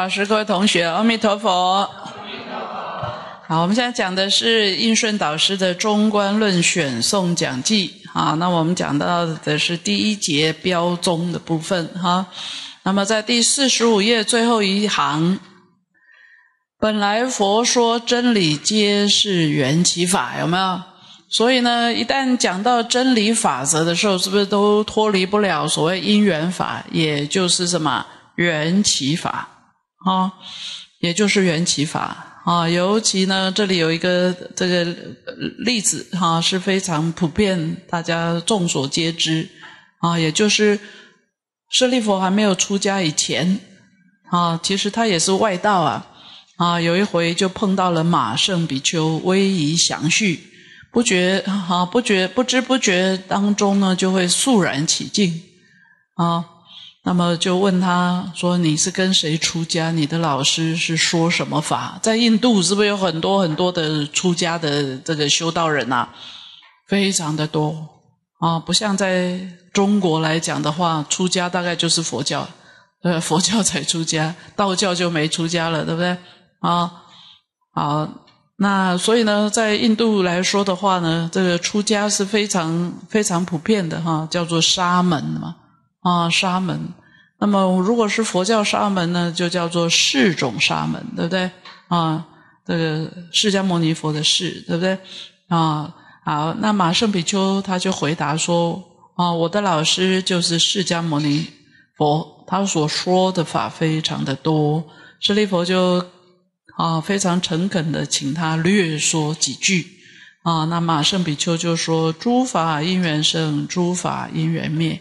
老师，各位同学，阿弥陀佛。好，我们现在讲的是应顺导师的《中观论选诵讲记》啊。那我们讲到的是第一节标宗的部分哈。那么在第四十五页最后一行，本来佛说真理皆是缘起法，有没有？所以呢，一旦讲到真理法则的时候，是不是都脱离不了所谓因缘法，也就是什么缘起法？啊，也就是缘起法啊，尤其呢，这里有一个这个例子哈，是非常普遍，大家众所皆知啊，也就是舍利佛还没有出家以前啊，其实他也是外道啊啊，有一回就碰到了马圣比丘威仪详叙，不觉哈，不觉不知不觉当中呢，就会肃然起敬啊。那么就问他说：“你是跟谁出家？你的老师是说什么法？在印度是不是有很多很多的出家的这个修道人啊？非常的多啊！不像在中国来讲的话，出家大概就是佛教，呃，佛教才出家，道教就没出家了，对不对？啊，好，那所以呢，在印度来说的话呢，这个出家是非常非常普遍的哈，叫做沙门嘛。”啊，沙门。那么，如果是佛教沙门呢，就叫做释种沙门，对不对？啊，这个释迦牟尼佛的释，对不对？啊，好。那马圣比丘他就回答说：“啊，我的老师就是释迦牟尼佛，他所说的法非常的多。”舍利佛就啊，非常诚恳的请他略说几句。啊，那马圣比丘就说：“诸法因缘生，诸法因缘灭。”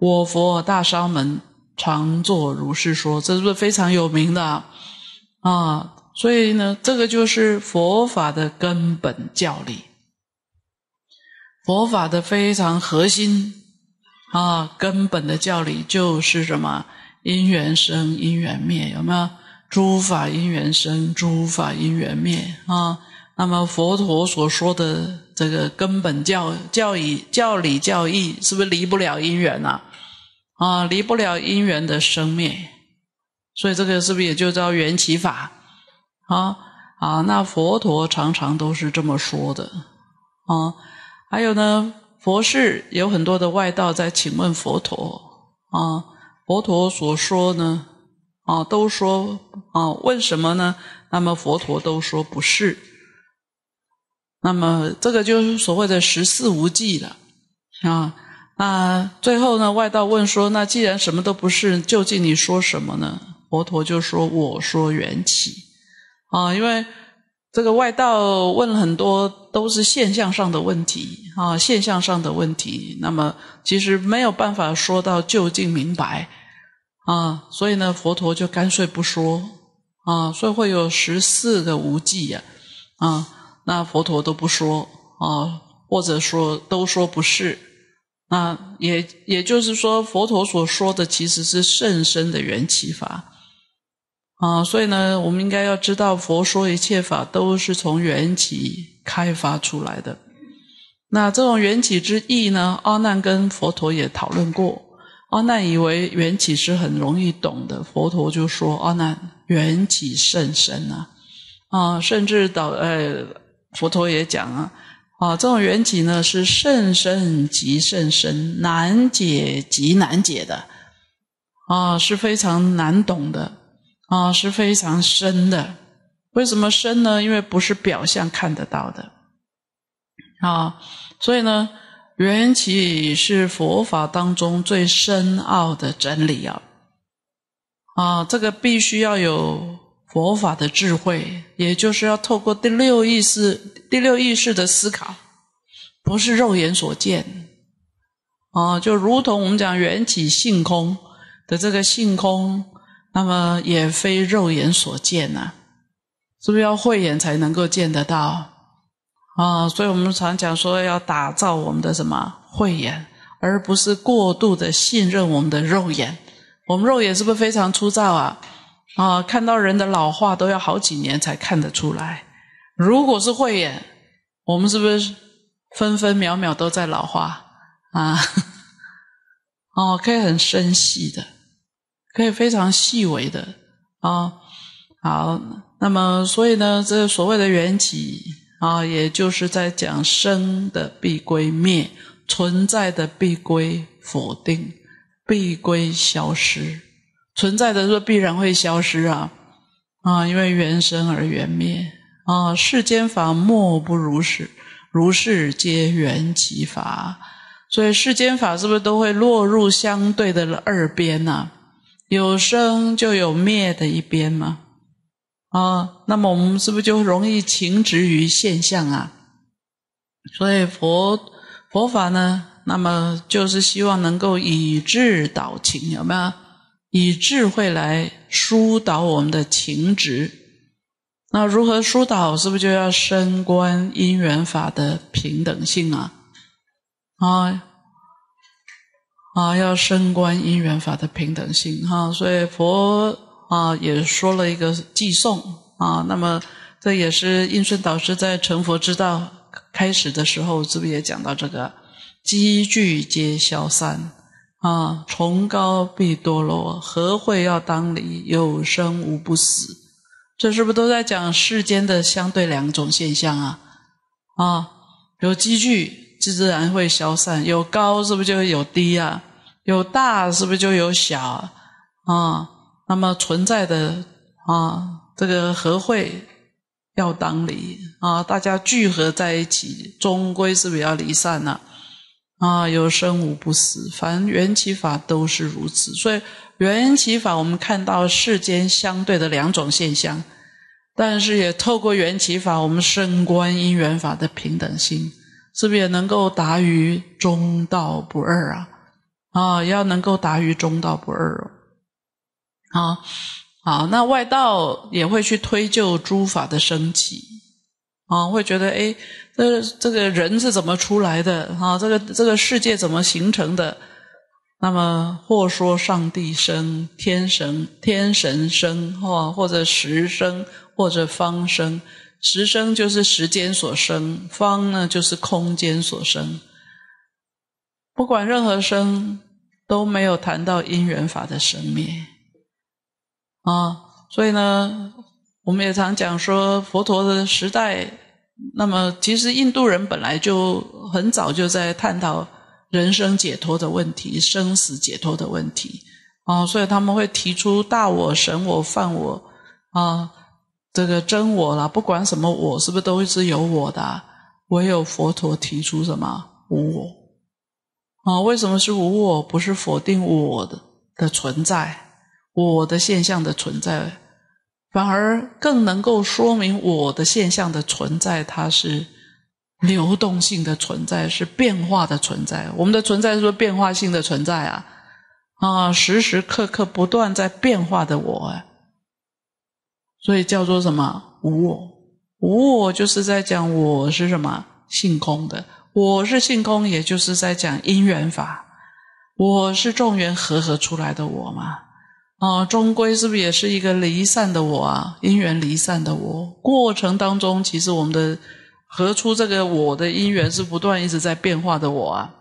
我佛大沙门常作如是说，这是不是非常有名的啊？所以呢，这个就是佛法的根本教理，佛法的非常核心啊，根本的教理就是什么？因缘生，因缘灭，有没有？诸法因缘生，诸法因缘灭啊？那么佛陀所说的这个根本教教义、教理、教义，是不是离不了因缘啊？啊，离不了因缘的生灭，所以这个是不是也就叫缘起法？啊啊，那佛陀常常都是这么说的啊。还有呢，佛世有很多的外道在请问佛陀啊，佛陀所说呢啊，都说啊，问什么呢？那么佛陀都说不是，那么这个就是所谓的十四无记了啊。那最后呢？外道问说：“那既然什么都不是，究竟你说什么呢？”佛陀就说：“我说缘起啊，因为这个外道问了很多都是现象上的问题啊，现象上的问题，那么其实没有办法说到究竟明白啊，所以呢，佛陀就干脆不说啊，所以会有十四个无忌呀啊，那佛陀都不说啊，或者说都说不是。”那也也就是说，佛陀所说的其实是甚深的缘起法啊，所以呢，我们应该要知道，佛说一切法都是从缘起开发出来的。那这种缘起之意呢，阿难跟佛陀也讨论过。阿难以为缘起是很容易懂的，佛陀就说：“阿难，缘起甚深啊！啊，甚至导呃，佛陀也讲啊。”啊，这种缘起呢，是甚深极甚深、难解极难解的，啊，是非常难懂的，啊，是非常深的。为什么深呢？因为不是表象看得到的，啊，所以呢，缘起是佛法当中最深奥的真理啊，啊，这个必须要有。佛法的智慧，也就是要透过第六意识、第六意识的思考，不是肉眼所见啊。就如同我们讲缘起性空的这个性空，那么也非肉眼所见呐，是不是要慧眼才能够见得到啊？所以我们常讲说要打造我们的什么慧眼，而不是过度的信任我们的肉眼。我们肉眼是不是非常粗糙啊？啊，看到人的老化都要好几年才看得出来。如果是慧眼，我们是不是分分秒秒都在老化啊？哦，可以很深细的，可以非常细微的啊。好，那么所以呢，这所谓的缘起啊，也就是在讲生的必归灭，存在的必归否定，必归消失。存在的时候必然会消失啊啊，因为缘生而缘灭啊，世间法莫不如是，如是皆缘起法，所以世间法是不是都会落入相对的二边呢？有生就有灭的一边嘛啊，那么我们是不是就容易情执于现象啊？所以佛佛法呢，那么就是希望能够以智导情，有没有？以智慧来疏导我们的情执，那如何疏导？是不是就要升观因缘法的平等性啊？啊啊，要升观因缘法的平等性哈。所以佛啊也说了一个寄送啊。那么这也是应顺导师在成佛之道开始的时候是不是也讲到这个积聚皆消散？啊，崇高必堕落，和会要当离，有生无不死，这是不是都在讲世间的相对两种现象啊？啊，有积聚，自自然会消散；有高，是不是就有低啊？有大，是不是就有小啊？那么存在的啊，这个和会要当离啊，大家聚合在一起，终归是不是要离散呢？啊，有生无不死，凡缘起法都是如此。所以缘起法，我们看到世间相对的两种现象，但是也透过缘起法，我们生观因缘法的平等性，是不是也能够达于中道不二啊？啊，要能够达于中道不二哦。啊，好，那外道也会去推究诸法的升起。啊，会觉得哎，这这个人是怎么出来的？啊？这个这个世界怎么形成的？那么或说上帝生天神，天神生或或者时生，或者方生。时生就是时间所生，方呢就是空间所生。不管任何生都没有谈到因缘法的生灭啊，所以呢，我们也常讲说佛陀的时代。那么，其实印度人本来就很早就在探讨人生解脱的问题、生死解脱的问题啊，所以他们会提出大我、神我、犯我啊，这个真我啦，不管什么我，是不是都是有我的？唯有佛陀提出什么无我啊？为什么是无我？不是否定我的的存在，我的现象的存在？反而更能够说明我的现象的存在，它是流动性的存在，是变化的存在。我们的存在是不变化性的存在啊啊，时时刻刻不断在变化的我，所以叫做什么无我？无我就是在讲我是什么性空的？我是性空，也就是在讲因缘法，我是众缘和合出来的我嘛。啊，终归是不是也是一个离散的我啊？因缘离散的我，过程当中其实我们的合出这个我的因缘是不断一直在变化的我啊，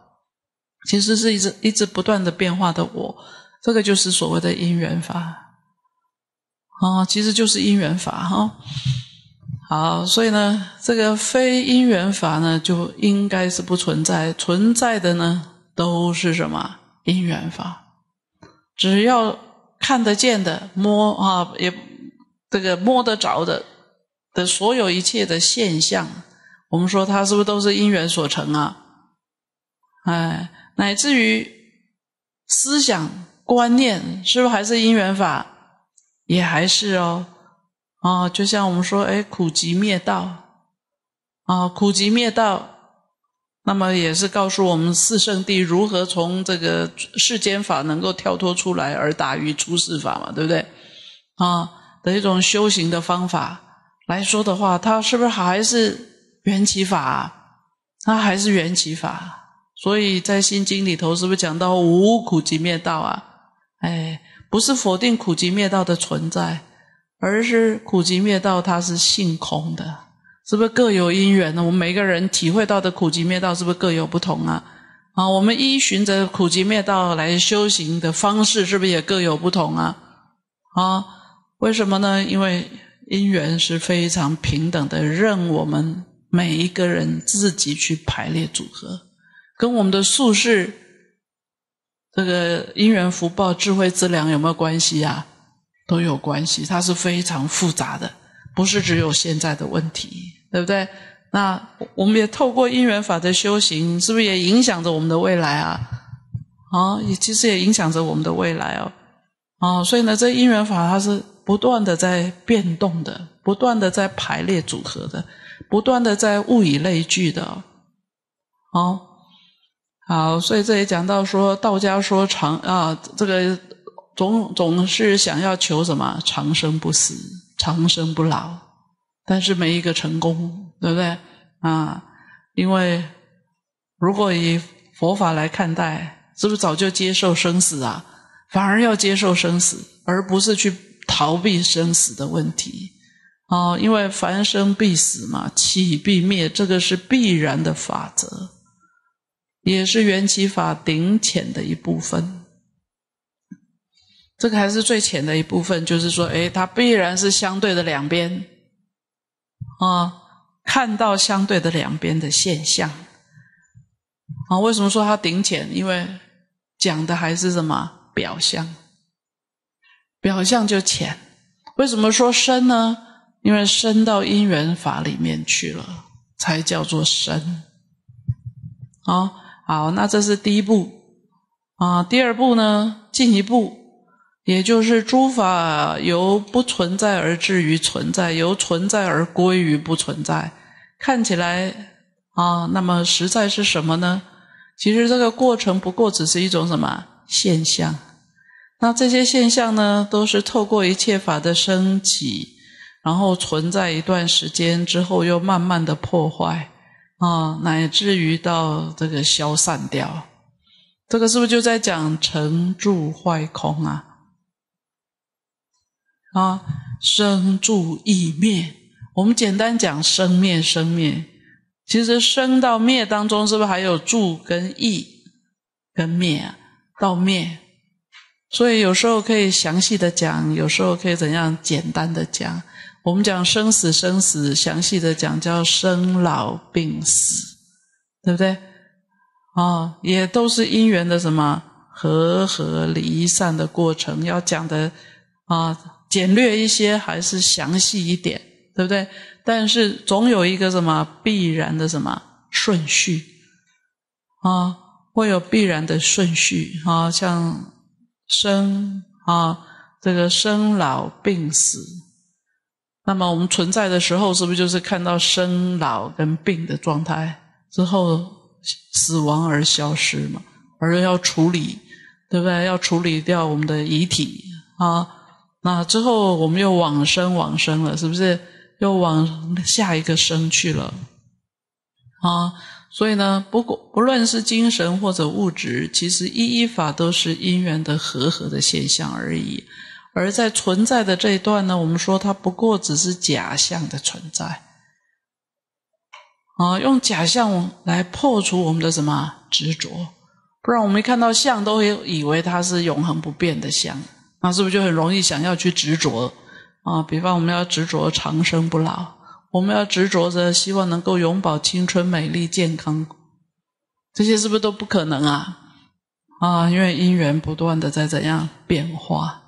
其实是一直一直不断的变化的我，这个就是所谓的因缘法啊，其实就是因缘法哈。好，所以呢，这个非因缘法呢就应该是不存在，存在的呢都是什么因缘法，只要。看得见的摸啊也这个摸得着的的所有一切的现象，我们说它是不是都是因缘所成啊？哎，乃至于思想观念，是不是还是因缘法？也还是哦啊，就像我们说，哎，苦集灭道啊，苦集灭道。那么也是告诉我们四圣地如何从这个世间法能够跳脱出来而达于出世法嘛，对不对？啊，的一种修行的方法来说的话，它是不是还是缘起法？它还是缘起法。所以在《心经》里头是不是讲到无苦集灭道啊？哎，不是否定苦集灭道的存在，而是苦集灭道它是性空的。是不是各有因缘呢？我们每个人体会到的苦集灭道是不是各有不同啊？啊，我们依循着苦集灭道来修行的方式是不是也各有不同啊？啊，为什么呢？因为因缘是非常平等的，任我们每一个人自己去排列组合，跟我们的术士这个因缘福报智慧资粮有没有关系啊？都有关系，它是非常复杂的，不是只有现在的问题。对不对？那我们也透过因缘法的修行，是不是也影响着我们的未来啊？啊，也其实也影响着我们的未来哦。啊，所以呢，这因缘法它是不断的在变动的，不断的在排列组合的，不断的在物以类聚的。哦，好，所以这也讲到说，道家说长啊，这个总总是想要求什么？长生不死，长生不老。但是没一个成功，对不对啊？因为如果以佛法来看待，是不是早就接受生死啊？反而要接受生死，而不是去逃避生死的问题啊？因为凡生必死嘛，起必灭，这个是必然的法则，也是缘起法顶浅的一部分。这个还是最浅的一部分，就是说，哎，它必然是相对的两边。啊，看到相对的两边的现象，啊，为什么说它顶浅？因为讲的还是什么表象，表象就浅。为什么说深呢？因为深到因缘法里面去了，才叫做深。啊，好，那这是第一步。啊，第二步呢？进一步。也就是诸法由不存在而至于存在，由存在而归于不存在。看起来啊，那么实在是什么呢？其实这个过程不过只是一种什么现象？那这些现象呢，都是透过一切法的升起，然后存在一段时间之后，又慢慢的破坏啊，乃至于到这个消散掉。这个是不是就在讲成住坏空啊？啊，生住异灭，我们简单讲生灭生灭，其实生到灭当中，是不是还有住跟异跟灭啊？到灭，所以有时候可以详细的讲，有时候可以怎样简单的讲？我们讲生死生死，详细的讲叫生老病死，对不对？哦，也都是因缘的什么和合离散的过程，要讲的啊。简略一些还是详细一点，对不对？但是总有一个什么必然的什么顺序，啊，会有必然的顺序啊，像生啊，这个生老病死。那么我们存在的时候，是不是就是看到生老跟病的状态之后，死亡而消失嘛？而要处理，对不对？要处理掉我们的遗体啊。那之后，我们又往生往生了，是不是？又往下一个生去了，啊？所以呢，不过不论是精神或者物质，其实一一法都是因缘的和合的现象而已。而在存在的这一段呢，我们说它不过只是假象的存在，啊，用假象来破除我们的什么执着？不然我们看到相，都会以为它是永恒不变的相。那是不是就很容易想要去执着啊？比方我们要执着长生不老，我们要执着着希望能够永葆青春、美丽、健康，这些是不是都不可能啊？啊，因为因缘不断的在怎样变化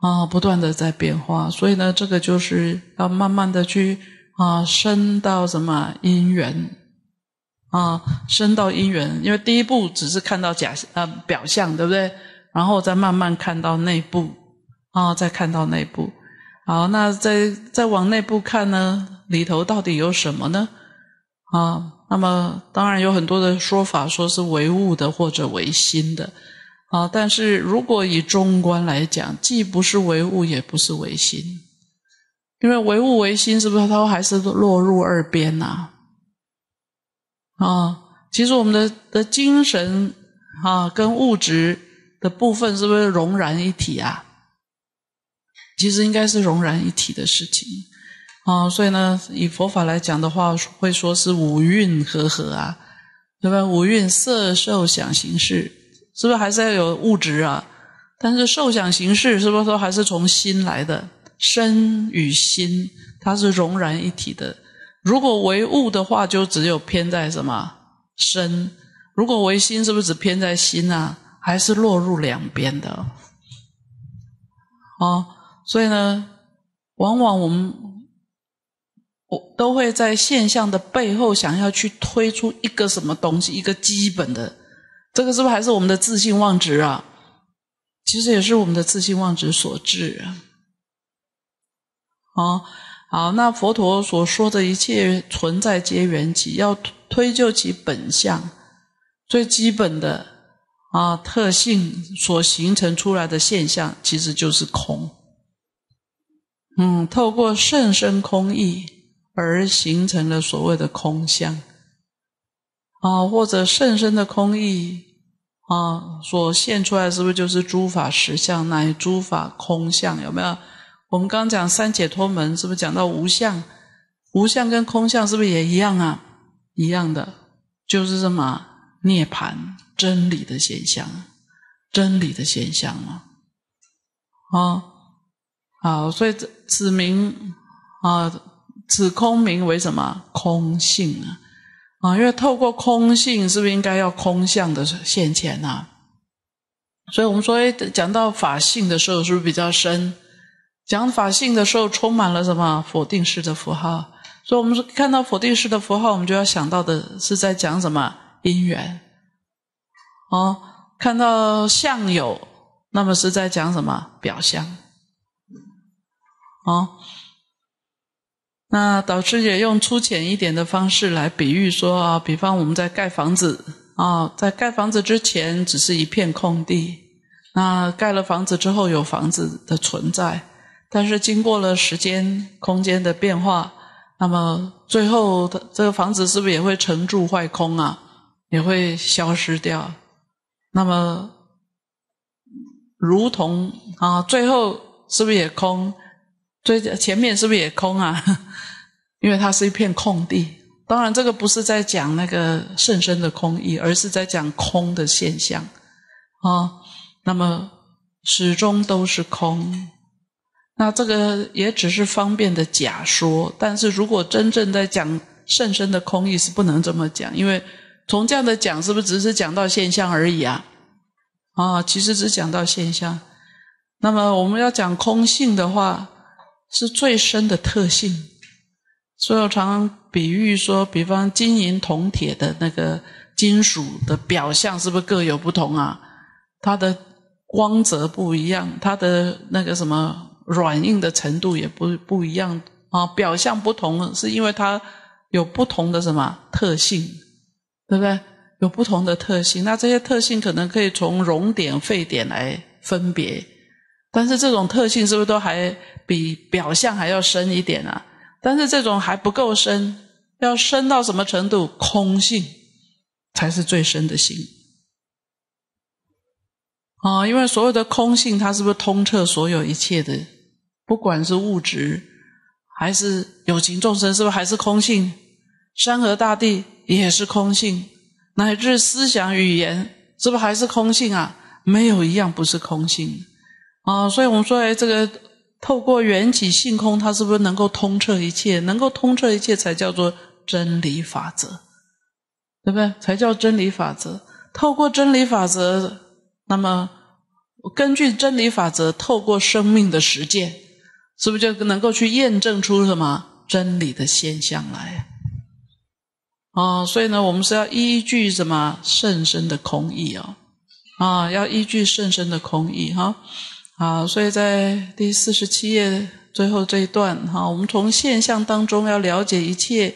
啊，不断的在变化，所以呢，这个就是要慢慢的去啊，升到什么因缘啊，升到因缘，因为第一步只是看到假啊表象，对不对？然后再慢慢看到内部，啊，再看到内部，好，那再再往内部看呢？里头到底有什么呢？啊，那么当然有很多的说法，说是唯物的或者唯心的，啊，但是如果以中观来讲，既不是唯物，也不是唯心，因为唯物唯心是不是它还是落入二边呐？啊，其实我们的的精神啊，跟物质。的部分是不是融然一体啊？其实应该是融然一体的事情啊。所以呢，以佛法来讲的话，会说是五蕴合合啊，对吧？五蕴色、受、想、行、识，是不是还是要有物质啊？但是受、想、行、识，是不是都还是从心来的？身与心，它是融然一体的。如果唯物的话，就只有偏在什么身；如果唯心，是不是只偏在心啊？还是落入两边的，啊，所以呢，往往我们我都会在现象的背后，想要去推出一个什么东西，一个基本的，这个是不是还是我们的自信妄执啊？其实也是我们的自信妄执所致。啊，好，那佛陀所说的一切存在皆缘起，要推推究其本相，最基本的。啊，特性所形成出来的现象，其实就是空。嗯，透过甚深空意而形成了所谓的空相。啊，或者甚深的空意啊，所现出来是不是就是诸法实相，乃诸法空相？有没有？我们刚讲三解脱门，是不是讲到无相？无相跟空相是不是也一样啊？一样的，就是什么？涅盘真理的现象，真理的现象吗？啊啊，所以此名啊，此空名为什么空性呢？啊，因为透过空性，是不是应该要空相的现前呢？所以我们说，讲到法性的时候，是不是比较深？讲法性的时候，充满了什么否定式的符号？所以我们看到否定式的符号，我们就要想到的是在讲什么？因缘，哦，看到相有，那么是在讲什么表象？哦，那导师也用粗浅一点的方式来比喻说啊，比方我们在盖房子，啊，在盖房子之前只是一片空地，那盖了房子之后有房子的存在，但是经过了时间空间的变化，那么最后的这个房子是不是也会成住坏空啊？也会消失掉，那么如同啊，最后是不是也空？最前面是不是也空啊？因为它是一片空地。当然，这个不是在讲那个甚深的空意，而是在讲空的现象啊。那么始终都是空，那这个也只是方便的假说。但是如果真正在讲甚深的空意，是不能这么讲，因为。从这样的讲，是不是只是讲到现象而已啊？啊，其实只讲到现象。那么我们要讲空性的话，是最深的特性。所以我常常比喻说，比方金银铜铁的那个金属的表象，是不是各有不同啊？它的光泽不一样，它的那个什么软硬的程度也不不一样啊。表象不同，是因为它有不同的什么特性。对不对？有不同的特性，那这些特性可能可以从熔点、沸点来分别，但是这种特性是不是都还比表象还要深一点啊？但是这种还不够深，要深到什么程度？空性才是最深的心啊！因为所有的空性，它是不是通彻所有一切的？不管是物质，还是有情众生，是不是还是空性？山河大地。也是空性，乃至思想、语言，是不是还是空性啊？没有一样不是空性啊！所以我们说，哎，这个透过缘起性空，它是不是能够通彻一切？能够通彻一切，才叫做真理法则，对不对？才叫真理法则。透过真理法则，那么根据真理法则，透过生命的实践，是不是就能够去验证出什么真理的现象来？哦，所以呢，我们是要依据什么圣身的空意哦，啊，要依据圣身的空意哈，啊，所以在第四十七页最后这一段哈，我们从现象当中要了解一切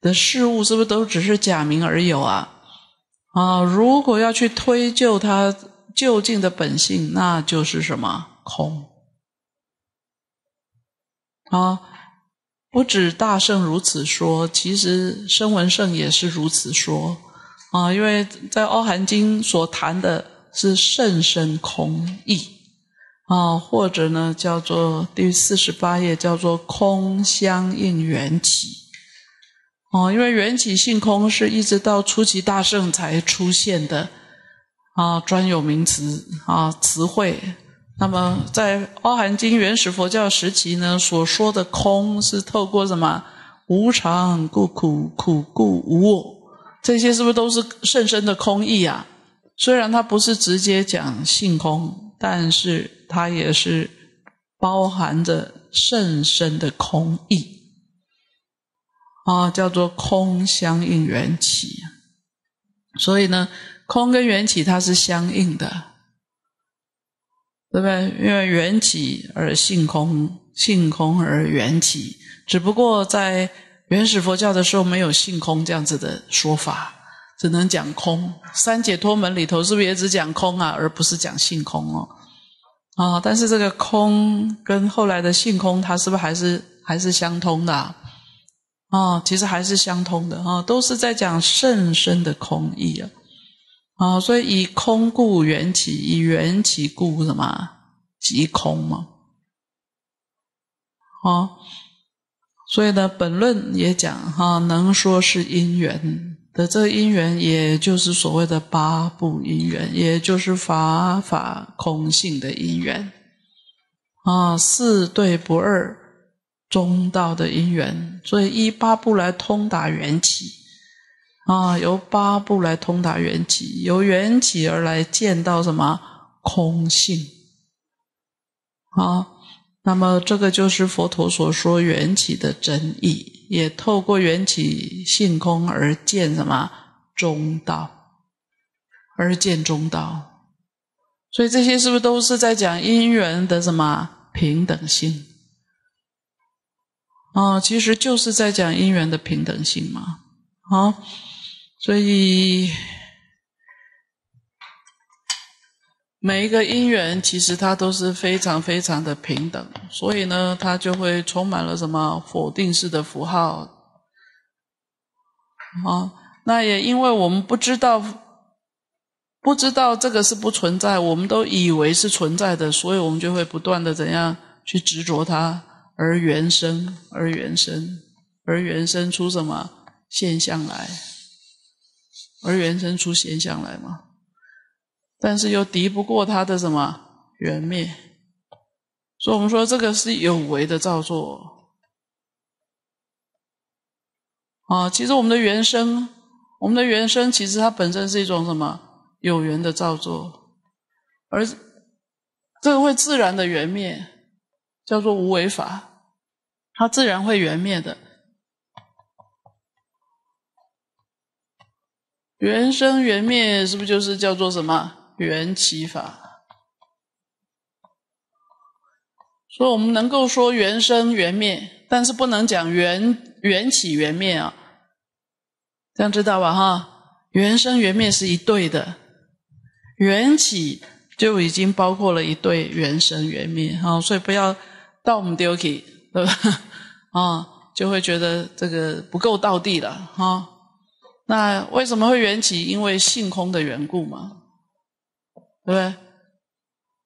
的事物是不是都只是假名而有啊？啊，如果要去推究它究竟的本性，那就是什么空啊？不止大圣如此说，其实声文胜也是如此说啊。因为在《奥涵经》所谈的是圣身空意啊，或者呢叫做第四十八页叫做空相应缘起哦。因为缘起性空是一直到初期大圣才出现的啊专有名词啊词汇。那么，在奥含经原始佛教时期呢，所说的空是透过什么无常故苦，苦故无我，这些是不是都是甚深的空意啊？虽然它不是直接讲性空，但是它也是包含着甚深的空意。啊，叫做空相应缘起。所以呢，空跟缘起它是相应的。对不对？因为缘起而性空，性空而缘起。只不过在原始佛教的时候，没有性空这样子的说法，只能讲空。三解脱门里头，是不是也只讲空啊，而不是讲性空哦？啊，但是这个空跟后来的性空，它是不是还是还是相通的？哦，其实还是相通的啊，都是在讲甚深的空意啊。啊，所以以空故缘起，以缘起故什么即空嘛。好，所以呢，本论也讲哈，能说是因缘的这个因缘，也就是所谓的八部因缘，也就是法法空性的因缘啊，四对不二中道的因缘，所以依八部来通达缘起。啊，由八部来通达缘起，由缘起而来见到什么空性啊？那么这个就是佛陀所说缘起的真意，也透过缘起性空而见什么中道，而见中道。所以这些是不是都是在讲因缘的什么平等性啊？其实就是在讲因缘的平等性嘛，啊？所以，每一个因缘其实它都是非常非常的平等，所以呢，它就会充满了什么否定式的符号啊。那也因为我们不知道不知道这个是不存在，我们都以为是存在的，所以我们就会不断的怎样去执着它，而原生，而原生，而原生出什么现象来。而原生出现象来嘛，但是又敌不过它的什么缘灭，所以我们说这个是有为的造作啊。其实我们的原生，我们的原生其实它本身是一种什么有缘的造作，而这个会自然的缘灭，叫做无为法，它自然会缘灭的。原生原灭是不是就是叫做什么缘起法？所以我们能够说原生原灭，但是不能讲缘缘起缘灭啊。这样知道吧？哈，原生原灭是一对的，缘起就已经包括了一对原生原灭啊。所以不要到我们丢弃，对吧？啊，就会觉得这个不够道地了，哈。那为什么会缘起？因为性空的缘故嘛，对不对？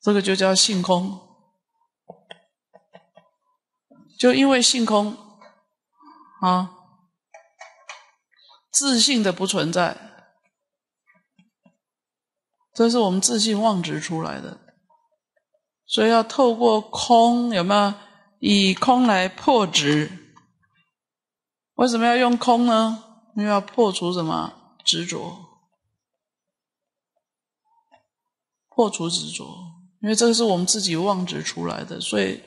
这个就叫性空，就因为性空啊，自信的不存在，这是我们自信妄执出来的，所以要透过空，有没有？以空来破执？为什么要用空呢？因为要破除什么执着？破除执着，因为这个是我们自己妄执出来的，所以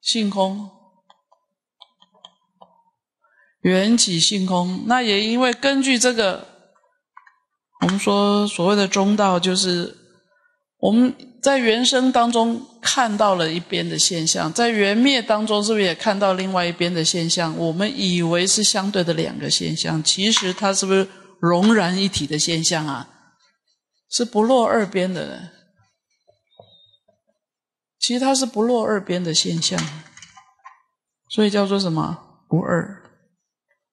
性空，缘起性空。那也因为根据这个，我们说所谓的中道就是。我们在原生当中看到了一边的现象，在缘灭当中是不是也看到另外一边的现象？我们以为是相对的两个现象，其实它是不是融然一体的现象啊？是不落二边的，其实它是不落二边的现象，所以叫做什么不二？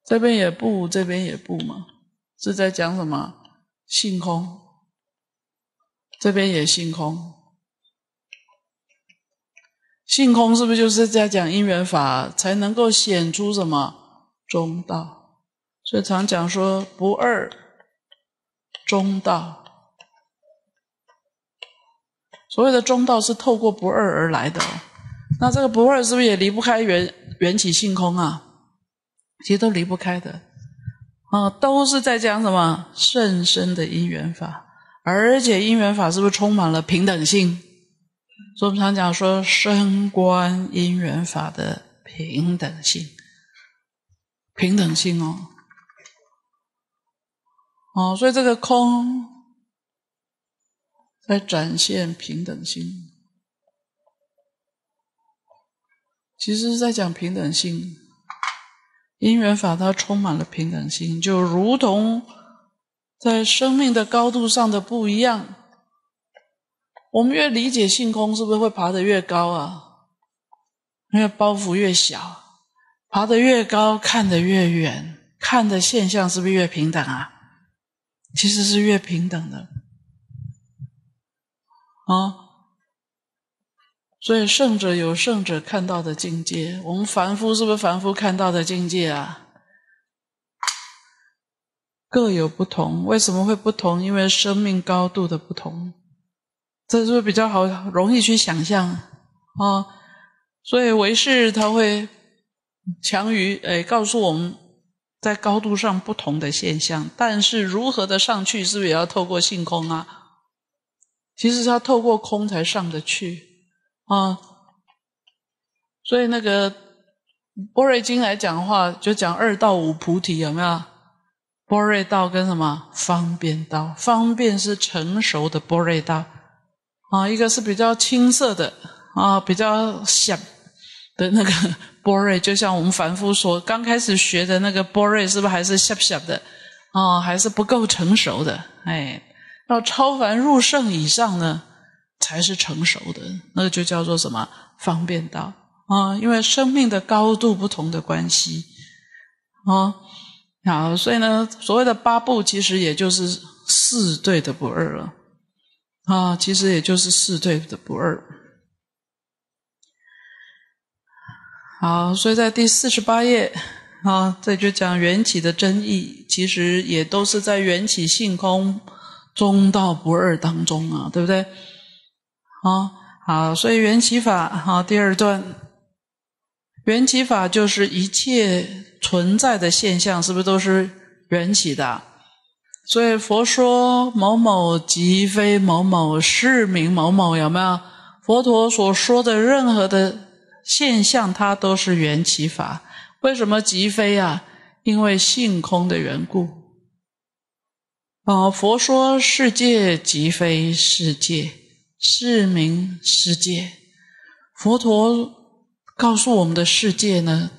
这边也不，这边也不嘛？是在讲什么性空？这边也性空，性空是不是就是在讲因缘法，才能够显出什么中道？所以常讲说不二，中道。所谓的中道是透过不二而来的，那这个不二是不是也离不开缘缘起性空啊？其实都离不开的，啊，都是在讲什么甚深的因缘法。而且因缘法是不是充满了平等性？所以我们常讲说升观因缘法的平等性，平等性哦，哦，所以这个空在展现平等性，其实是在讲平等性。因缘法它充满了平等性，就如同。在生命的高度上的不一样，我们越理解性空，是不是会爬得越高啊？因为包袱越小，爬得越高，看得越远，看的现象是不是越平等啊？其实是越平等的啊。所以圣者有圣者看到的境界，我们凡夫是不是凡夫看到的境界啊？各有不同，为什么会不同？因为生命高度的不同，这是比较好容易去想象啊。所以唯识它会强于诶告诉我们，在高度上不同的现象，但是如何的上去，是不是也要透过性空啊？其实要透过空才上得去啊。所以那个波瑞金经来讲的话，就讲二到五菩提有没有？波瑞道跟什么方便道？方便是成熟的波瑞道，啊，一个是比较青涩的，啊，比较小的那个波瑞，就像我们凡夫说，刚开始学的那个波瑞，是不是还是小小的？啊，还是不够成熟的。哎，到超凡入圣以上呢，才是成熟的，那就叫做什么方便道？啊，因为生命的高度不同的关系，啊。好，所以呢，所谓的八部其实也就是四对的不二了，啊，其实也就是四对的不二。好，所以在第四十八页，啊，这就讲缘起的真意，其实也都是在缘起性空、中道不二当中啊，对不对？啊，好，所以缘起法，好，第二段，缘起法就是一切。存在的现象是不是都是缘起的？所以佛说某某即非某某，是名某某。有没有佛陀所说的任何的现象，它都是缘起法？为什么即非啊？因为性空的缘故。啊，佛说世界即非世界，是名世界。佛陀告诉我们的世界呢？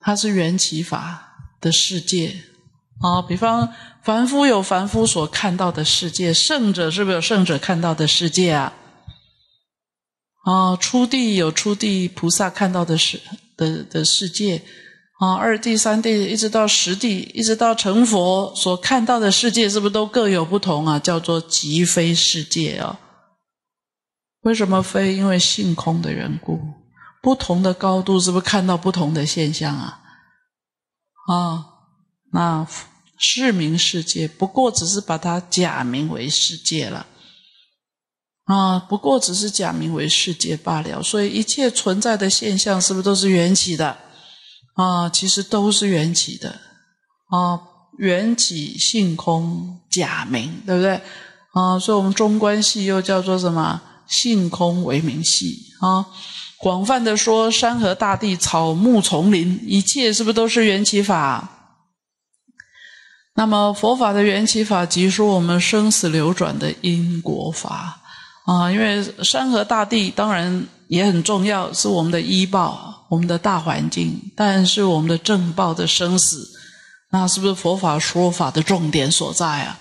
它是缘起法的世界，啊，比方凡夫有凡夫所看到的世界，圣者是不是有圣者看到的世界啊？啊，初地有初地菩萨看到的世的的世界，啊，二地、三地一直到十地，一直到成佛所看到的世界，是不是都各有不同啊？叫做即非世界啊？为什么非？因为性空的缘故。不同的高度是不是看到不同的现象啊？啊，那世名世界不过只是把它假名为世界了，啊，不过只是假名为世界罢了。所以一切存在的现象是不是都是缘起的？啊，其实都是缘起的。啊，缘起性空假名，对不对？啊，所以我们中观系又叫做什么？性空为名系啊。广泛的说，山河大地、草木丛林，一切是不是都是缘起法？那么佛法的缘起法，即说我们生死流转的因果法啊。因为山河大地当然也很重要，是我们的医报，我们的大环境。但是我们的正报的生死，那是不是佛法说法的重点所在啊？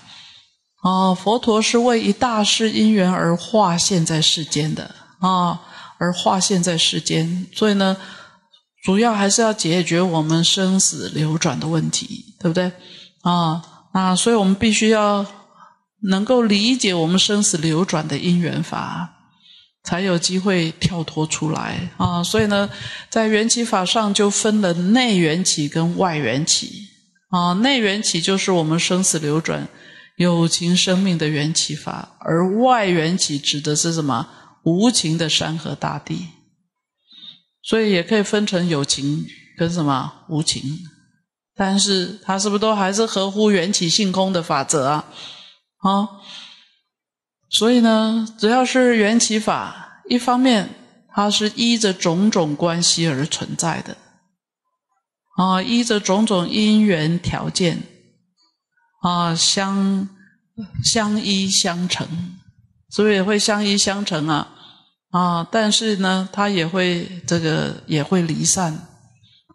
啊，佛陀是为一大事因缘而化现在世间的啊。而划线在世间，所以呢，主要还是要解决我们生死流转的问题，对不对？啊，那所以我们必须要能够理解我们生死流转的因缘法，才有机会跳脱出来啊。所以呢，在缘起法上就分了内缘起跟外缘起啊。内缘起就是我们生死流转有情生命的缘起法，而外缘起指的是什么？无情的山河大地，所以也可以分成有情跟什么无情，但是它是不是都还是合乎缘起性空的法则啊？啊，所以呢，只要是缘起法，一方面它是依着种种关系而存在的，啊，依着种种因缘条件，啊，相相依相成，所以会相依相成啊。啊，但是呢，它也会这个也会离散，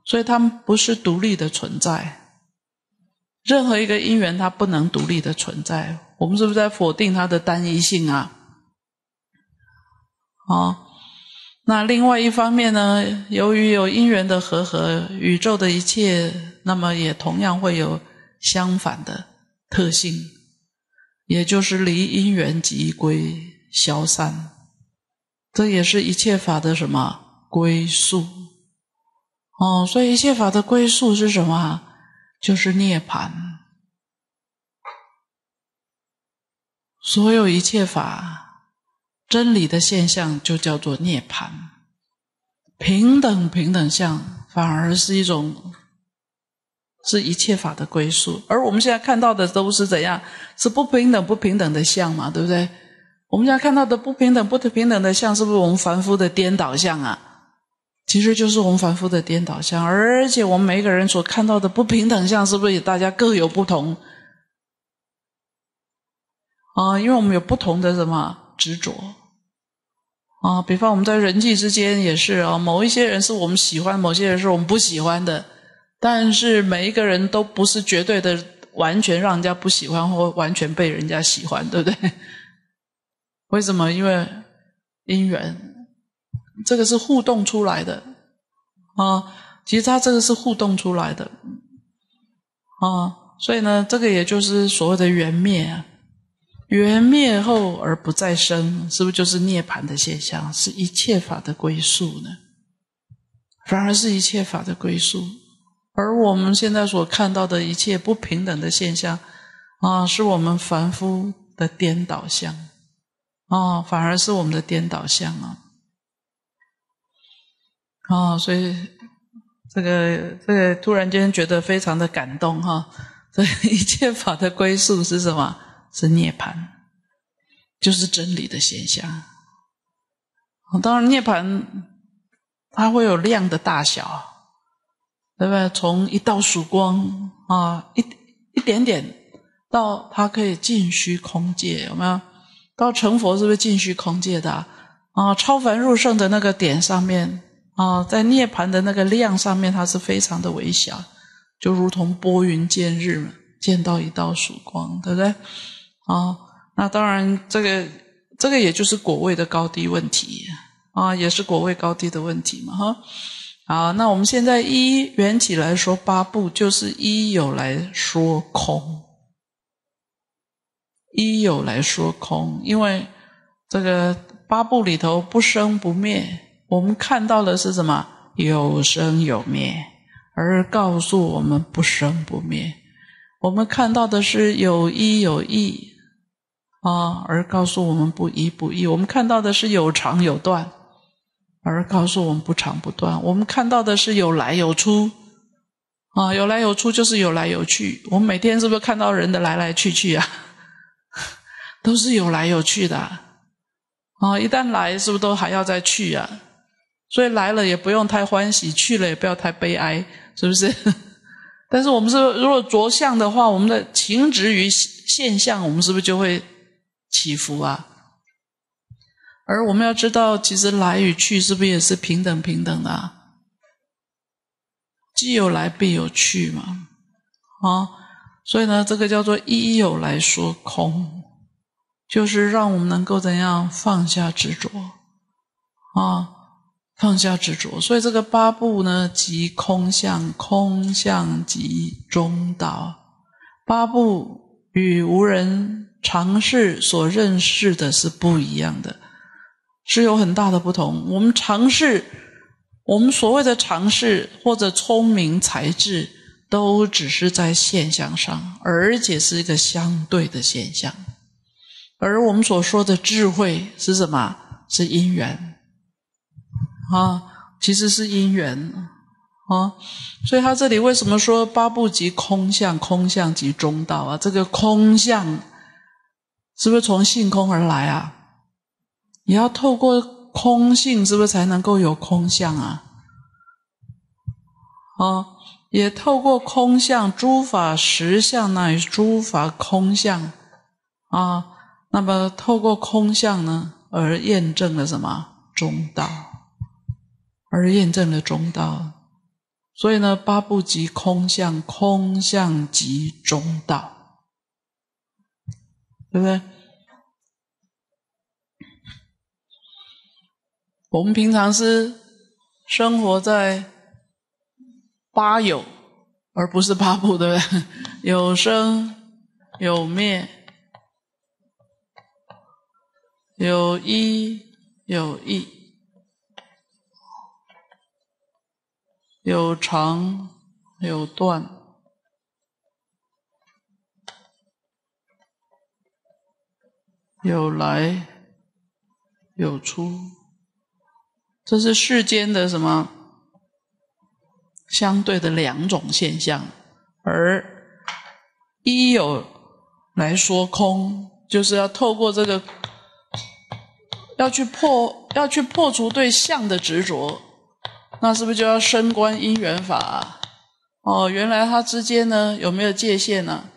所以它们不是独立的存在。任何一个因缘，它不能独立的存在。我们是不是在否定它的单一性啊？哦，那另外一方面呢？由于有因缘的和合，宇宙的一切，那么也同样会有相反的特性，也就是离因缘即归消散。这也是一切法的什么归宿？哦，所以一切法的归宿是什么？就是涅槃。所有一切法真理的现象，就叫做涅槃。平等平等相，反而是一种，是一切法的归宿。而我们现在看到的，都是怎样？是不平等、不平等的相嘛？对不对？我们家看到的不平等、不平等的像是不是我们凡夫的颠倒相啊？其实就是我们凡夫的颠倒相，而且我们每一个人所看到的不平等相，是不是也大家各有不同啊？因为我们有不同的什么执着啊？比方我们在人际之间也是啊，某一些人是我们喜欢，某些人是我们不喜欢的，但是每一个人都不是绝对的完全让人家不喜欢或完全被人家喜欢，对不对？为什么？因为因缘，这个是互动出来的啊。其实它这个是互动出来的啊。所以呢，这个也就是所谓的缘灭，啊。缘灭后而不再生，是不是就是涅槃的现象？是一切法的归宿呢？反而是一切法的归宿。而我们现在所看到的一切不平等的现象啊，是我们凡夫的颠倒相。哦，反而是我们的颠倒相啊！哦，所以这个这个突然间觉得非常的感动哈！所以一切法的归宿是什么？是涅槃，就是真理的现象。当然，涅槃它会有量的大小，对不对？从一道曙光啊，一一点点到它可以尽虚空界，有没有？要成佛是不是尽虚空界的啊？超凡入圣的那个点上面啊，在涅槃的那个量上面，它是非常的微小，就如同拨云见日，嘛，见到一道曙光，对不对？啊，那当然，这个这个也就是果位的高低问题啊，也是果位高低的问题嘛，哈。啊，那我们现在一缘起来说八部，就是一有来说空。一有来说空，因为这个八部里头不生不灭，我们看到的是什么？有生有灭，而告诉我们不生不灭。我们看到的是有依有异，啊，而告诉我们不依不异。我们看到的是有长有断，而告诉我们不长不断。我们看到的是有来有出，啊，有来有出就是有来有去。我们每天是不是看到人的来来去去啊？都是有来有去的，啊！一旦来，是不是都还要再去啊？所以来了也不用太欢喜，去了也不要太悲哀，是不是？但是我们是如果着相的话，我们的情执于现象，我们是不是就会起伏啊？而我们要知道，其实来与去，是不是也是平等平等的？啊？既有来必有去嘛，啊！所以呢，这个叫做一有来说空。就是让我们能够怎样放下执着啊，放下执着。所以这个八部呢，即空相，空相即中道。八部与无人尝试所认识的是不一样的，是有很大的不同。我们尝试，我们所谓的尝试或者聪明才智，都只是在现象上，而且是一个相对的现象。而我们所说的智慧是什么？是因缘啊，其实是因缘啊。所以他这里为什么说八不及空相，空相即中道啊？这个空相是不是从性空而来啊？你要透过空性，是不是才能够有空相啊？啊，也透过空相，诸法实相乃诸法空相啊。那么，透过空相呢，而验证了什么中道，而验证了中道。所以呢，八不即空相，空相即中道，对不对？我们平常是生活在八有，而不是八不对？有生有灭。有一有一有长有断，有来有出，这是世间的什么相对的两种现象？而一有来说空，就是要透过这个。要去破，要去破除对相的执着，那是不是就要升观因缘法啊？哦，原来它之间呢有没有界限呢？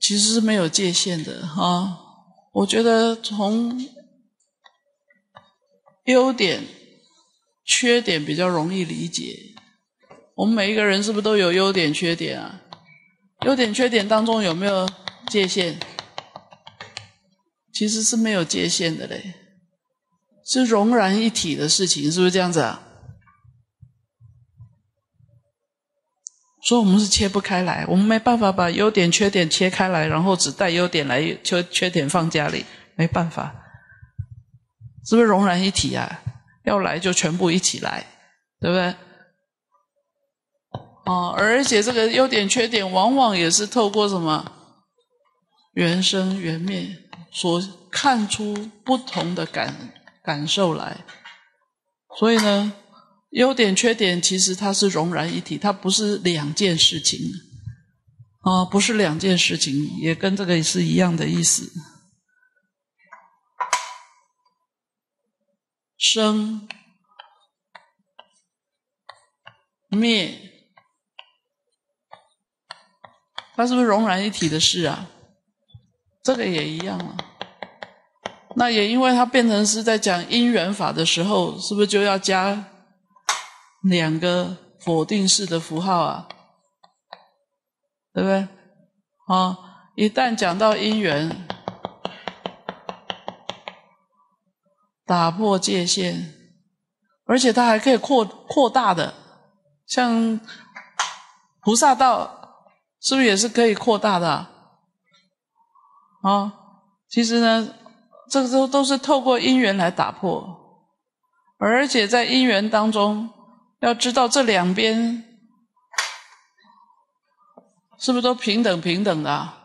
其实是没有界限的哈。我觉得从优点、缺点比较容易理解。我们每一个人是不是都有优点、缺点啊？优点、缺点当中有没有界限？其实是没有界限的嘞，是融然一体的事情，是不是这样子啊？所以我们是切不开来，我们没办法把优点、缺点切开来，然后只带优点来，缺缺点放家里，没办法，是不是融然一体啊？要来就全部一起来，对不对？哦，而且这个优点、缺点往往也是透过什么原生原面。所看出不同的感感受来，所以呢，优点缺点其实它是融然一体，它不是两件事情，啊，不是两件事情，也跟这个是一样的意思。生灭，它是不是融然一体的事啊？这个也一样了，那也因为它变成是在讲因缘法的时候，是不是就要加两个否定式的符号啊？对不对？啊，一旦讲到因缘，打破界限，而且它还可以扩扩大的，像菩萨道，是不是也是可以扩大的？啊，其实呢，这个都都是透过因缘来打破，而且在因缘当中，要知道这两边是不是都平等平等的。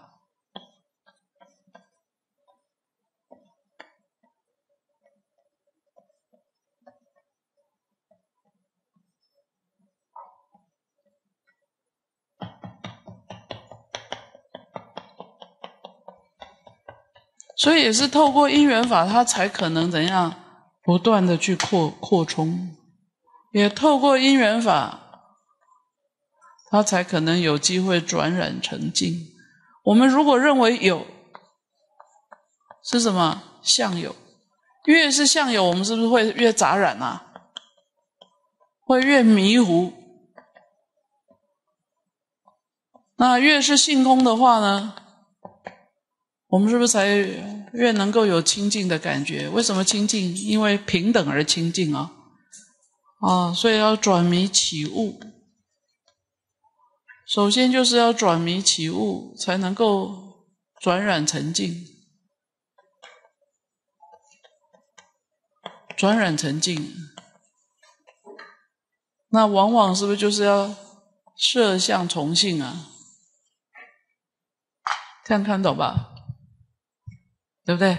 所以也是透过因缘法，它才可能怎样不断的去扩扩充，也透过因缘法，它才可能有机会转染成净。我们如果认为有，是什么相有？越是相有，我们是不是会越杂染啊？会越迷糊？那越是性空的话呢？我们是不是才越能够有清净的感觉？为什么清净？因为平等而清净啊！啊，所以要转迷起悟，首先就是要转迷起悟，才能够转染成净，转染成净。那往往是不是就是要摄相从性啊？这样看懂吧？对不对？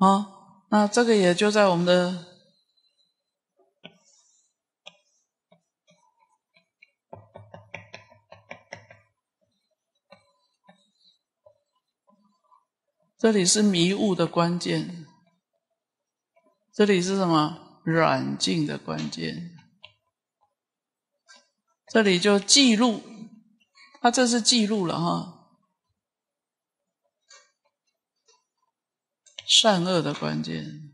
好，那这个也就在我们的这里是迷雾的关键，这里是什么软禁的关键？这里就记录，他这是记录了哈。善恶的关键，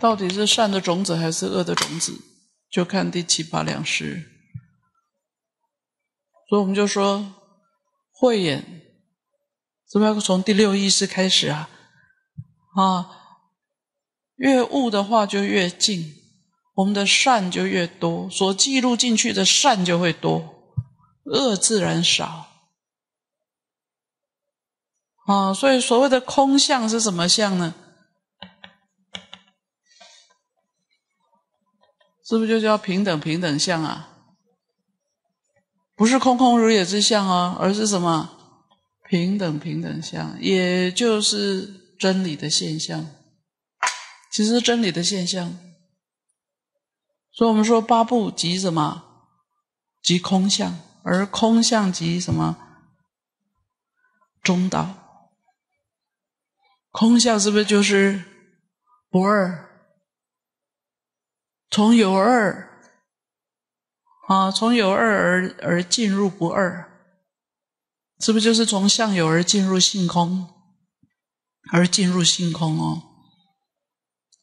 到底是善的种子还是恶的种子？就看第七八两世。所以我们就说，慧眼，怎么要从第六意识开始啊？啊，越悟的话就越近，我们的善就越多，所记录进去的善就会多，恶自然少。哦，所以所谓的空相是什么相呢？是不是就叫平等平等相啊？不是空空如也之相哦，而是什么平等平等相，也就是真理的现象。其实真理的现象，所以我们说八部即什么？即空相，而空相即什么？中道。空相是不是就是不二？从有二啊，从有二而而进入不二，是不是就是从相有而进入性空，而进入性空哦？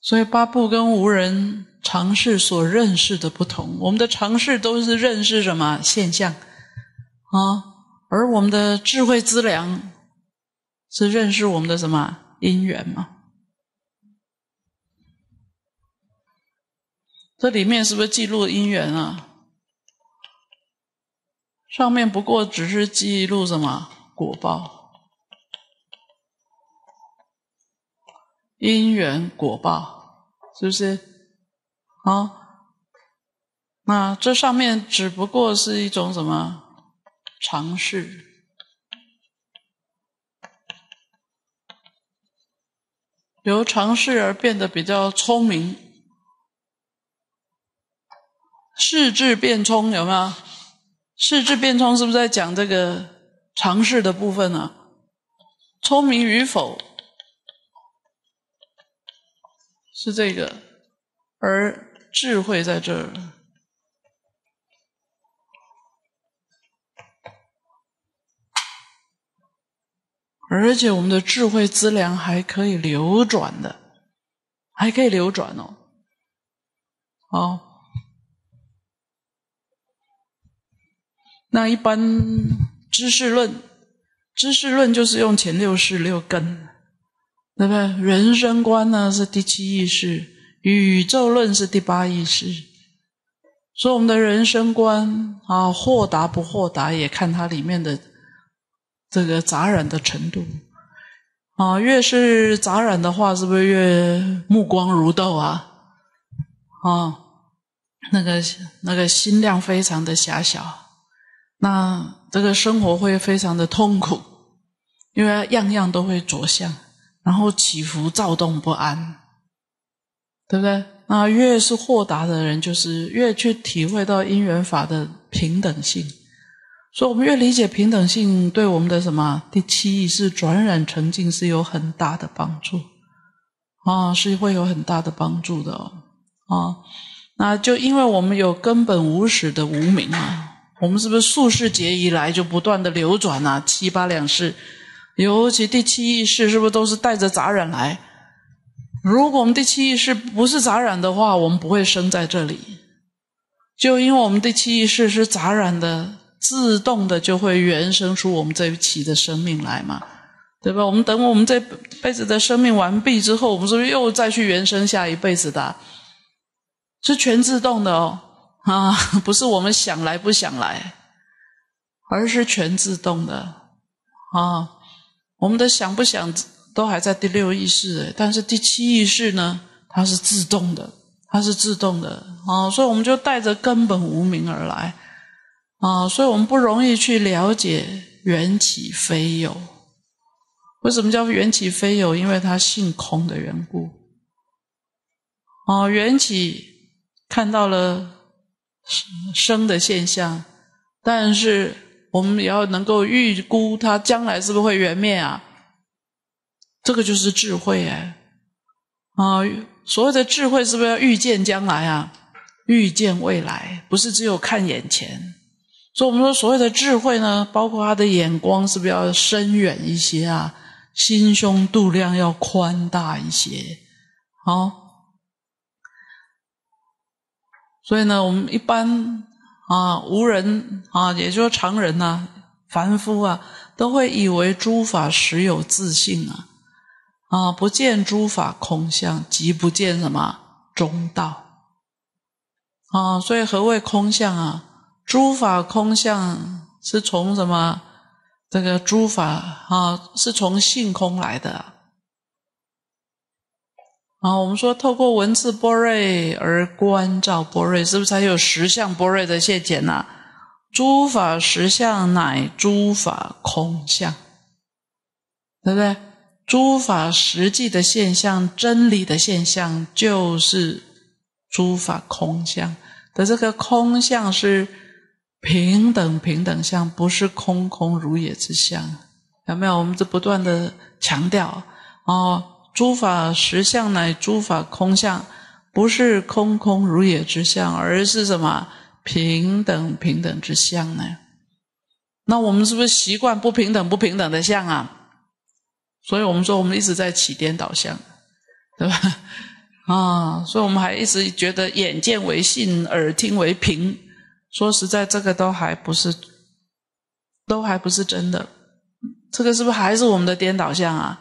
所以八部跟无人尝试所认识的不同，我们的尝试都是认识什么现象啊？而我们的智慧之良是认识我们的什么？因缘嘛，这里面是不是记录因缘啊？上面不过只是记录什么果报，因缘果报是不是？啊，那这上面只不过是一种什么尝试？由尝试而变得比较聪明，试智变聪有没有？试智变聪是不是在讲这个尝试的部分呢？聪明与否是这个，而智慧在这儿。而且我们的智慧资粮还可以流转的，还可以流转哦。哦，那一般知识论，知识论就是用前六式六根，对不对？人生观呢是第七意识，宇宙论是第八意识，所以我们的人生观啊，豁达不豁达，也看它里面的。这个杂染的程度，啊，越是杂染的话，是不是越目光如豆啊？啊，那个那个心量非常的狭小，那这个生活会非常的痛苦，因为样样都会着相，然后起伏躁动不安，对不对？那越是豁达的人，就是越去体会到因缘法的平等性。所以，我们越理解平等性，对我们的什么第七意识转染成净是有很大的帮助啊，是会有很大的帮助的啊。那就因为我们有根本无始的无名啊，我们是不是数世劫以来就不断的流转啊？七八两世，尤其第七意识是不是都是带着杂染来？如果我们第七意识不是杂染的话，我们不会生在这里。就因为我们第七意识是杂染的。自动的就会原生出我们这一期的生命来嘛，对吧？我们等我们这辈子的生命完毕之后，我们是不是又再去原生下一辈子的？是全自动的哦，啊，不是我们想来不想来，而是全自动的啊。我们的想不想都还在第六意识，但是第七意识呢？它是自动的，它是自动的啊，所以我们就带着根本无名而来。啊，所以我们不容易去了解缘起非有。为什么叫缘起非有？因为它性空的缘故。啊，缘起看到了生的现象，但是我们也要能够预估它将来是不是会缘灭啊？这个就是智慧哎。啊，所谓的智慧是不是要预见将来啊？预见未来，不是只有看眼前。所以，我们说，所谓的智慧呢，包括他的眼光是不是要深远一些啊？心胸度量要宽大一些，好。所以呢，我们一般啊，无人啊，也就是常人呐，凡夫啊，都会以为诸法实有自性啊，啊，不见诸法空相，即不见什么中道啊。所以，何谓空相啊？诸法空相是从什么？这个诸法啊，是从性空来的。啊，我们说透过文字波瑞而观照波瑞，是不是才有实相波瑞的现前呢？诸法实相乃诸法空相，对不对？诸法实际的现象、真理的现象，就是诸法空相的这个空相是。平等平等相不是空空如也之相，有没有？我们这不断的强调哦，诸法实相乃诸法空相，不是空空如也之相，而是什么平等平等之相呢？那我们是不是习惯不平等不平等的相啊？所以我们说我们一直在起颠倒相，对吧？啊，所以我们还一直觉得眼见为信，耳听为凭。说实在，这个都还不是，都还不是真的。这个是不是还是我们的颠倒相啊？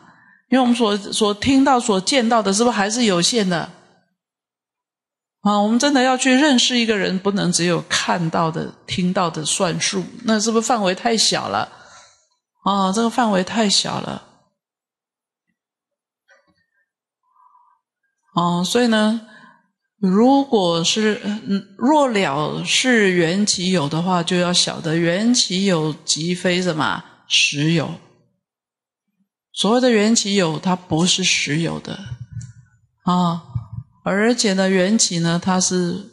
因为我们所所听到、所见到的是不是还是有限的？啊，我们真的要去认识一个人，不能只有看到的、听到的算数，那是不是范围太小了？啊，这个范围太小了。哦，所以呢？如果是若了是缘起有的话，就要晓得缘起有即非什么实有。所谓的缘起有，它不是实有的啊！而且呢，缘起呢，它是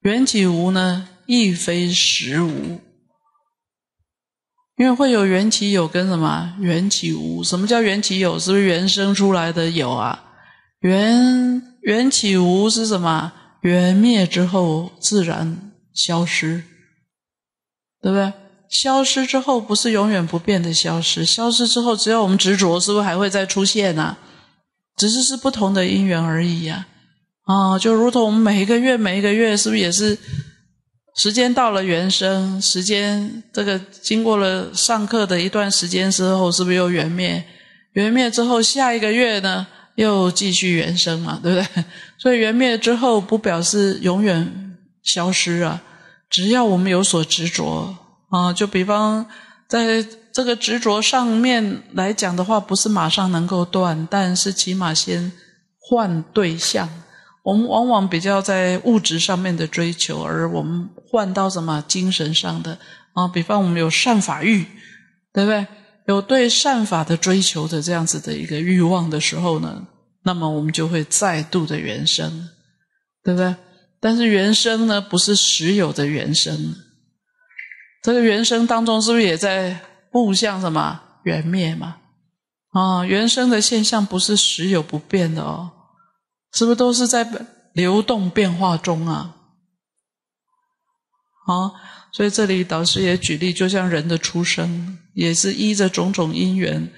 缘起无呢，亦非实无。因为会有缘起有跟什么缘起无？什么叫缘起有？是不是原生出来的有啊？缘。缘起无是什么？缘灭之后自然消失，对不对？消失之后不是永远不变的消失，消失之后只要我们执着，是不是还会再出现呢？只是是不同的因缘而已呀。啊，就如同我们每一个月每一个月，是不是也是时间到了原生？时间这个经过了上课的一段时间之后，是不是又缘灭？缘灭之后，下一个月呢？又继续原生嘛，对不对？所以缘灭之后，不表示永远消失啊。只要我们有所执着啊，就比方在这个执着上面来讲的话，不是马上能够断，但是起码先换对象。我们往往比较在物质上面的追求，而我们换到什么精神上的啊？比方我们有善法欲，对不对？有对善法的追求的这样子的一个欲望的时候呢？那么我们就会再度的原生，对不对？但是原生呢，不是实有的原生。这个原生当中，是不是也在不向什么缘灭嘛？啊，原生的现象不是实有不变的哦，是不是都是在流动变化中啊？啊，所以这里导师也举例，就像人的出生，也是依着种种因缘。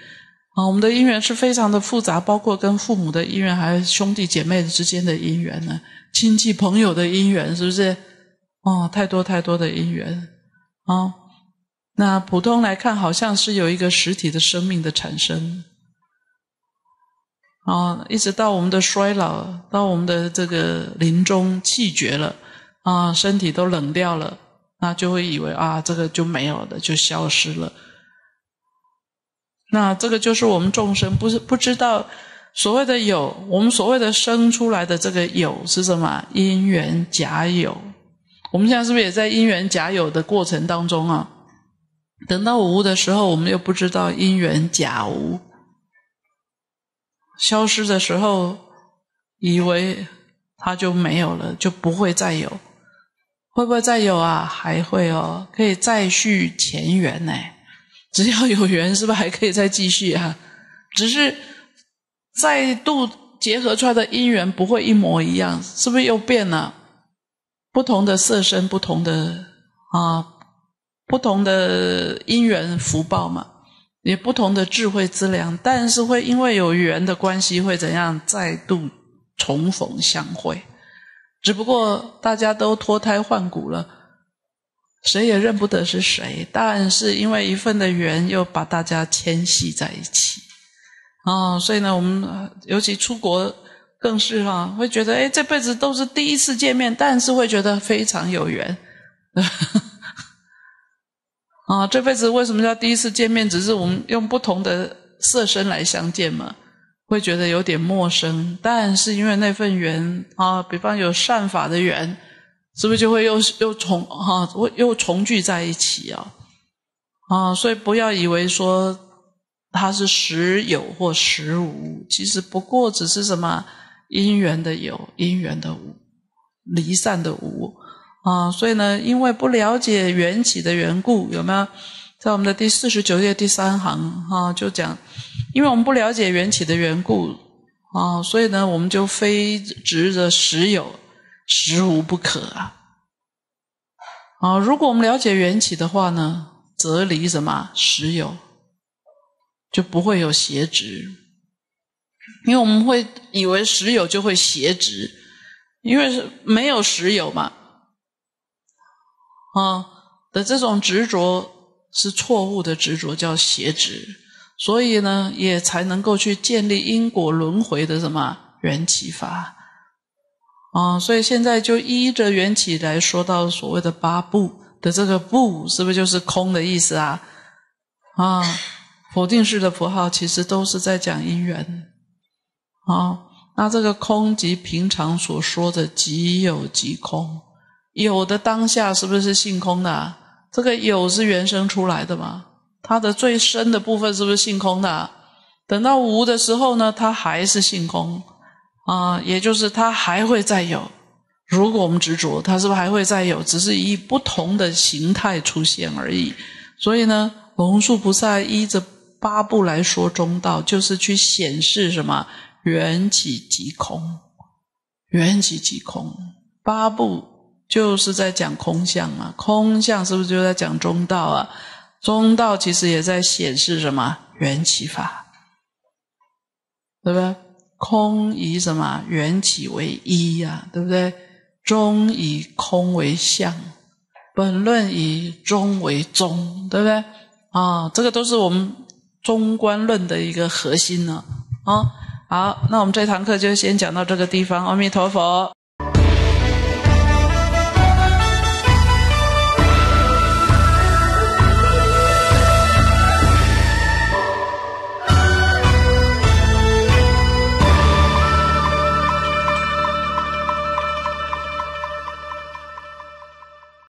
啊，我们的姻缘是非常的复杂，包括跟父母的姻缘，还有兄弟姐妹之间的姻缘呢，亲戚朋友的姻缘，是不是？哦，太多太多的姻缘啊！那普通来看，好像是有一个实体的生命的产生，啊，一直到我们的衰老，到我们的这个临终气绝了，啊，身体都冷掉了，那就会以为啊，这个就没有了，就消失了。那这个就是我们众生不是不知道所谓的有，我们所谓的生出来的这个有是什么？因缘假有。我们现在是不是也在因缘假有的过程当中啊？等到无的时候，我们又不知道因缘假无消失的时候，以为它就没有了，就不会再有。会不会再有啊？还会哦，可以再续前缘呢。只要有缘，是不是还可以再继续哈？只是再度结合出来的姻缘不会一模一样，是不是又变了？不同的色身，不同的啊，不同的因缘福报嘛，也不同的智慧资粮，但是会因为有缘的关系，会怎样再度重逢相会？只不过大家都脱胎换骨了。谁也认不得是谁，但是因为一份的缘，又把大家牵系在一起。啊，所以呢，我们尤其出国更是哈，会觉得哎，这辈子都是第一次见面，但是会觉得非常有缘。啊，这辈子为什么叫第一次见面？只是我们用不同的色身来相见嘛，会觉得有点陌生，但是因为那份缘啊，比方有善法的缘。是不是就会又又重哈？又重聚在一起啊？啊！所以不要以为说它是实有或实无，其实不过只是什么因缘的有，因缘的无，离散的无啊！所以呢，因为不了解缘起的缘故，有没有？在我们的第四十九页第三行哈，就讲，因为我们不了解缘起的缘故啊，所以呢，我们就非执着实有。实无不可啊！啊，如果我们了解缘起的话呢，则离什么实有，就不会有邪执，因为我们会以为实有就会邪执，因为没有实有嘛，啊的这种执着是错误的执着，叫邪执，所以呢，也才能够去建立因果轮回的什么缘起法。啊，所以现在就依着缘起来说到所谓的八不的这个“不”，是不是就是空的意思啊？啊，否定式的符号其实都是在讲因缘。好，那这个空即平常所说的“即有即空”，有的当下是不是是性空的？这个有是原生出来的嘛？它的最深的部分是不是性空的？等到无的时候呢，它还是性空。啊，也就是它还会再有，如果我们执着，它是不是还会再有？只是以不同的形态出现而已。所以呢，龙树菩萨依着八部来说中道，就是去显示什么缘起即空，缘起即空。八部就是在讲空相嘛，空相是不是就在讲中道啊？中道其实也在显示什么缘起法，对不对？空以什么缘起为一呀，对不对？中以空为相，本论以中为中，对不对？啊，这个都是我们中观论的一个核心呢。啊，好，那我们这堂课就先讲到这个地方。阿弥陀佛。